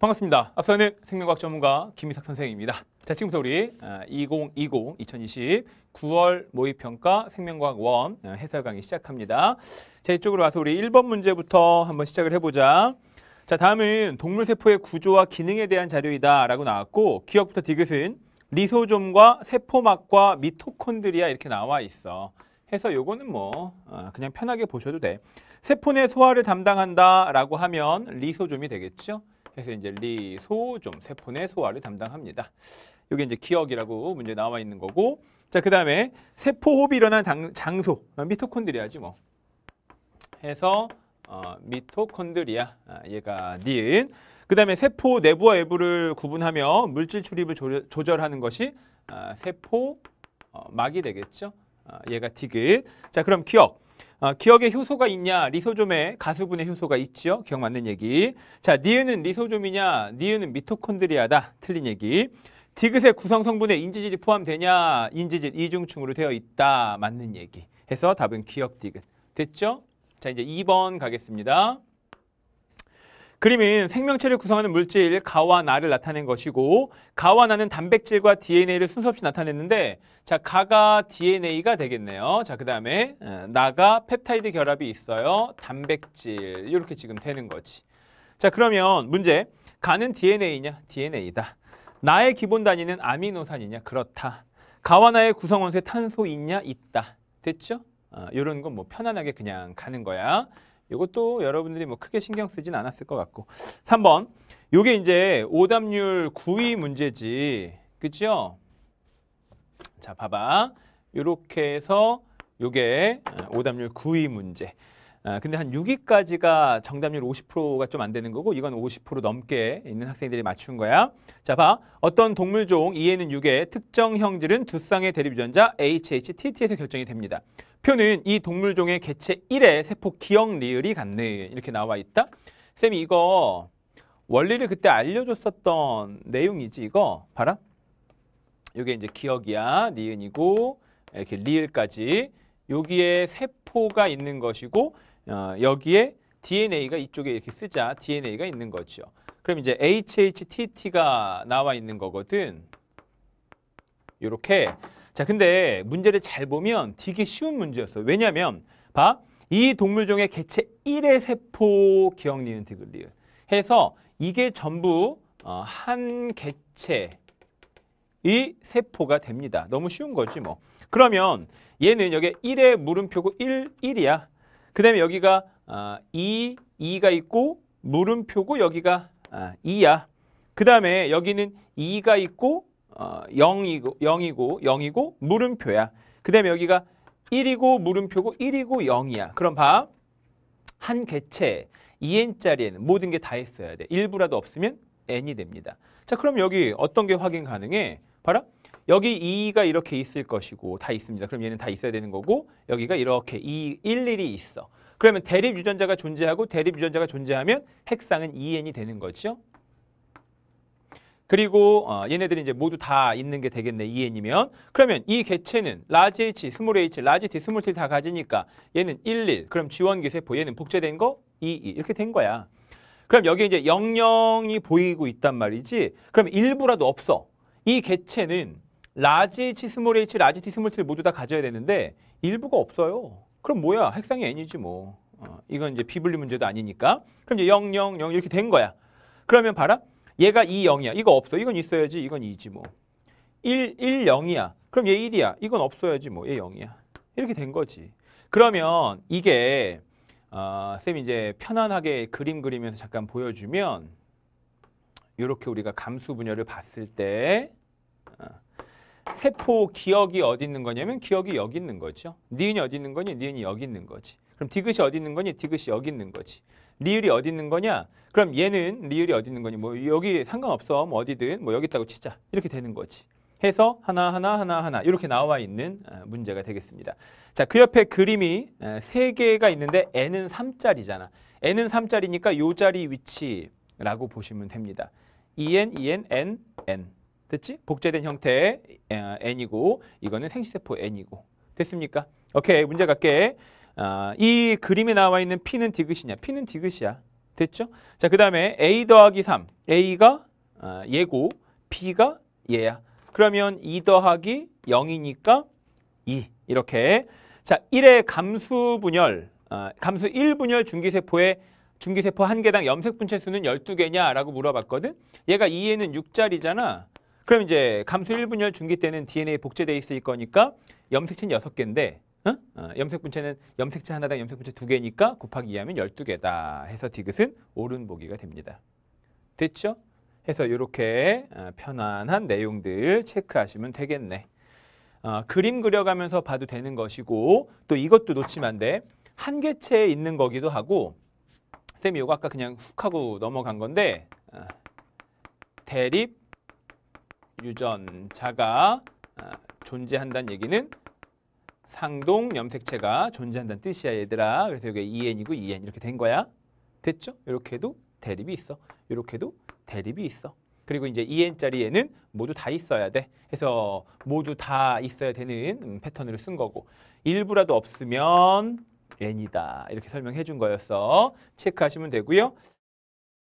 반갑습니다. 앞서는 생명과학 전문가 김희석 선생입니다. 자, 지금부터 우리 2020, 2020 9월 모의평가 생명과학 원 아, 해설 강의 시작합니다. 자, 이쪽으로 와서 우리 1번 문제부터 한번 시작을 해보자. 자, 다음은 동물 세포의 구조와 기능에 대한 자료이다 라고 나왔고 기억부터 디귿은 리소좀과 세포막과 미토콘드리아 이렇게 나와 있어. 해서 요거는 뭐 아, 그냥 편하게 보셔도 돼. 세포 내 소화를 담당한다 라고 하면 리소좀이 되겠죠. 해서 이제 리소 좀 세포내 소화를 담당합니다. 이게 이제 기억이라고 문제 나와 있는 거고 자 그다음에 세포 호흡이 일어난 당, 장소 어, 미토콘드리아지 뭐 해서 어, 미토콘드리아 아, 얘가 니은 그다음에 세포 내부와 외부를 구분하며 물질 출입을 조절하는 것이 아, 세포 어, 막이 되겠죠. 아, 얘가 디귿. 자 그럼 기억. 어, 기억에 효소가 있냐? 리소좀에 가수분의 효소가 있죠? 기억 맞는 얘기. 자, 니은은 리소좀이냐? 니은은 미토콘드리아다. 틀린 얘기. 디귿의 구성 성분에 인지질이 포함되냐? 인지질 이중충으로 되어 있다. 맞는 얘기. 해서 답은 기억 디귿. 됐죠? 자, 이제 2번 가겠습니다. 그림은 생명체를 구성하는 물질 가와 나를 나타낸 것이고 가와 나는 단백질과 DNA를 순서 없이 나타냈는데 자 가가 DNA가 되겠네요. 자 그 다음에 어, 나가 펩타이드 결합이 있어요. 단백질 이렇게 지금 되는 거지. 자 그러면 문제 가는 DNA냐? DNA다. 나의 기본 단위는 아미노산이냐? 그렇다. 가와 나의 구성원수에 탄소 있냐? 있다. 됐죠? 이런 어, 건뭐 편안하게 그냥 가는 거야. 이것도 여러분들이 뭐 크게 신경 쓰진 않았을 것 같고 3번 요게 이제 오답률 9위 문제지 그죠? 자 봐봐 요렇게 해서 요게 어, 오답률 9위 문제 아, 근데 한 6위까지가 정답률 50%가 좀 안 되는 거고 이건 50% 넘게 있는 학생들이 맞춘 거야. 자, 봐. 어떤 동물종 이에는 6에 특정 형질은 두 쌍의 대립 유전자 HHTT에서 결정이 됩니다. 표는 이 동물종의 개체 1의 세포 기억 리을이 갖는 이렇게 나와 있다. 쌤 이거 원리를 그때 알려줬었던 내용이지 이거 봐라. 이게 이제 기억이야 니은이고 이렇게 리을까지 여기에 세포가 있는 것이고 어, 여기에 DNA가 이쪽에 이렇게 쓰자 DNA가 있는 거죠. 그럼 이제 HHTT가 나와 있는 거거든. 이렇게 자, 근데 문제를 잘 보면 되게 쉬운 문제였어요. 왜냐면, 봐. 이 동물종의 개체 1의 세포 기억 니는 디귿리을 해서 이게 전부 어, 한 개체, 의 세포가 됩니다. 너무 쉬운 거지 뭐. 그러면 얘는 여기 1의 물음표고 1, 1이야. 그 다음에 여기가 아, 2, 2가 있고 물음표고 여기가 아, 2야. 그 다음에 여기는 2가 있고 어, 0이고 0이고 0이고 물음표야. 그다음 에 여기가 1이고 물음표고 1이고 0이야. 그럼 봐. 한 개체 EN짜리에는 모든 게 다 있어야 돼. 일부라도 없으면 N이 됩니다. 자, 그럼 여기 어떤 게 확인 가능해? 봐라. 여기 2가 이렇게 있을 것이고 다 있습니다. 그럼 얘는 다 있어야 되는 거고 여기가 이렇게 2, 1, 1이 있어. 그러면 대립 유전자가 존재하고 대립 유전자가 존재하면 핵상은 2N이 되는 거죠. 그리고 어, 얘네들이 이제 모두 다 있는 게 되겠네 이 n 이면 그러면 이 개체는 라지 H, 스몰 H, 라지 D, 스몰 T 다 가지니까 얘는 1, 1 그럼 지원기 세포 얘는 복제된 거 2, 2 이렇게 된 거야 그럼 여기 이제 00이 보이고 있단 말이지 그럼 일부라도 없어 이 개체는 라지 H, 스몰 H, 라지 T, 스몰 T를 모두 다 가져야 되는데 일부가 없어요 그럼 뭐야 핵상이 N이지 뭐 어, 이건 이제 비분리 문제도 아니니까 그럼 이제 0, 0, 0 이렇게 된 거야 그러면 봐라 얘가 2, 0이야. 이거 없어. 이건 있어야지. 이건 2지 뭐. 1, 0이야. 그럼 얘 1이야. 이건 없어야지 뭐. 얘 0이야. 이렇게 된 거지. 그러면 이게 어, 쌤이 제 편안하게 그림 그리면서 잠깐 보여주면 이렇게 우리가 감수 분열을 봤을 때 어, 세포 기억이 어디 있는 거냐면 기억이 여기 있는 거죠. 니은이 어디 있는 거니? 니은이 여기 있는 거지. 그럼 디귿이 어디 있는 거니? 디귿이 여기 있는 거지. 리을이 어디 있는 거냐? 그럼 얘는 리을이 어디 있는 거니? 뭐 여기 상관없어. 뭐 어디든 뭐 여기 있다고 치자. 이렇게 되는 거지. 해서 하나 하나 하나 하나 이렇게 나와 있는 아, 문제가 되겠습니다. 자, 그 옆에 그림이 아, 세 개가 있는데 n은 3짜리잖아. n은 3짜리니까 요 자리 위치라고 보시면 됩니다. en, en, n, n. 됐지? 복제된 형태의 아, n이고 이거는 생식세포 n이고. 됐습니까? 오케이, 문제 갈게. 아, 이 그림에 나와 있는 P는 디귿이냐? P는 디귿이야. 됐죠? 자, 그 다음에 A 더하기 3. A가 아, 얘고 B가 얘야. 그러면 2 e 더하기 0이니까 2. 이렇게. 자, 1의 감수 분열, 아, 감수 1분열 중기세포의 중기세포 한 개당 염색 분체 수는 12개냐라고 물어봤거든. 얘가 2에는 6자리잖아 그럼 이제 감수 1분열 중기 때는 DNA 복제돼 있을 거니까 염색체는 6개인데 어? 어, 염색분체는 염색체 하나당 염색분체 두 개니까 곱하기 2하면 12개다 해서 디귿은 옳은 보기가 됩니다. 됐죠? 해서 이렇게 어, 편안한 내용들 체크하시면 되겠네. 어, 그림 그려가면서 봐도 되는 것이고 또 이것도 놓치면 안 돼. 한개체에 있는 거기도 하고 쌤이 이거 아까 그냥 훅 하고 넘어간 건데 어, 대립 유전자가 어, 존재한다는 얘기는 상동 염색체가 존재한다는 뜻이야 얘들아. 그래서 여기 EN이고 EN 이렇게 된 거야. 됐죠? 이렇게도 대립이 있어. 이렇게도 대립이 있어. 그리고 이제 EN짜리에는 모두 다 있어야 돼. 해서 모두 다 있어야 되는 음, 패턴으로 쓴 거고 일부라도 없으면 N이다. 이렇게 설명해 준 거였어. 체크하시면 되고요.